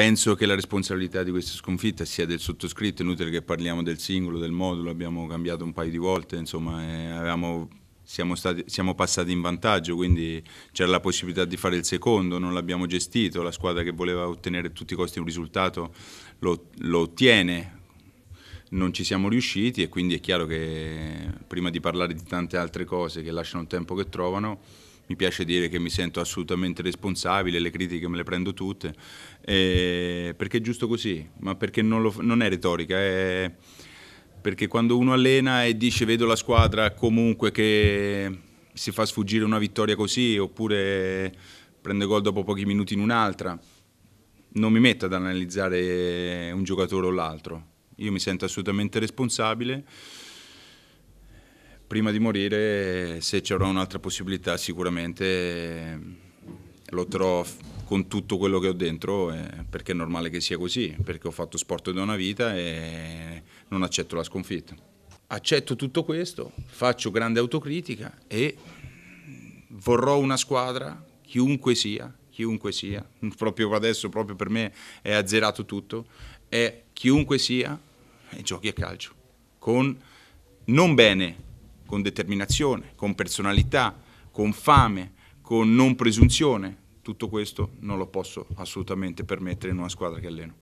penso che la responsabilità di questa sconfitta sia del sottoscritto, è inutile che parliamo del singolo, del modulo, abbiamo cambiato un paio di volte, insomma, eh, avevamo siamo, stati, siamo, passati in vantaggio, quindi c'era la possibilità di fare il secondo, non l'abbiamo gestito, la squadra che voleva ottenere a tutti i costi un risultato lo, lo, ottiene, non ci siamo riusciti e quindi è chiaro che prima di parlare di tante altre cose che lasciano il tempo che trovano, mi piace dire che mi sento assolutamente responsabile, le critiche me le prendo tutte, eh, perché è giusto così, ma perché non, lo, non è retorica, è perché quando uno allena e dice vedo la squadra comunque che si fa sfuggire una vittoria così oppure prende gol dopo pochi minuti in un'altra, non mi metto ad analizzare un giocatore o l'altro, io mi sento assolutamente responsabile prima di morire, se c'era un'altra possibilità, sicuramente eh, lotterò con tutto quello che ho dentro, eh, perché è normale che sia così, perché ho fatto sport da una vita e non accetto la sconfitta. Accetto tutto questo, faccio grande autocritica e vorrò una squadra, chiunque sia, chiunque sia, proprio adesso, proprio per me è azzerato tutto, è chiunque sia e giochi a calcio, con non bene, con determinazione, con personalità, con fame, con non presunzione. Tutto questo non lo posso assolutamente permettere in una squadra che alleno.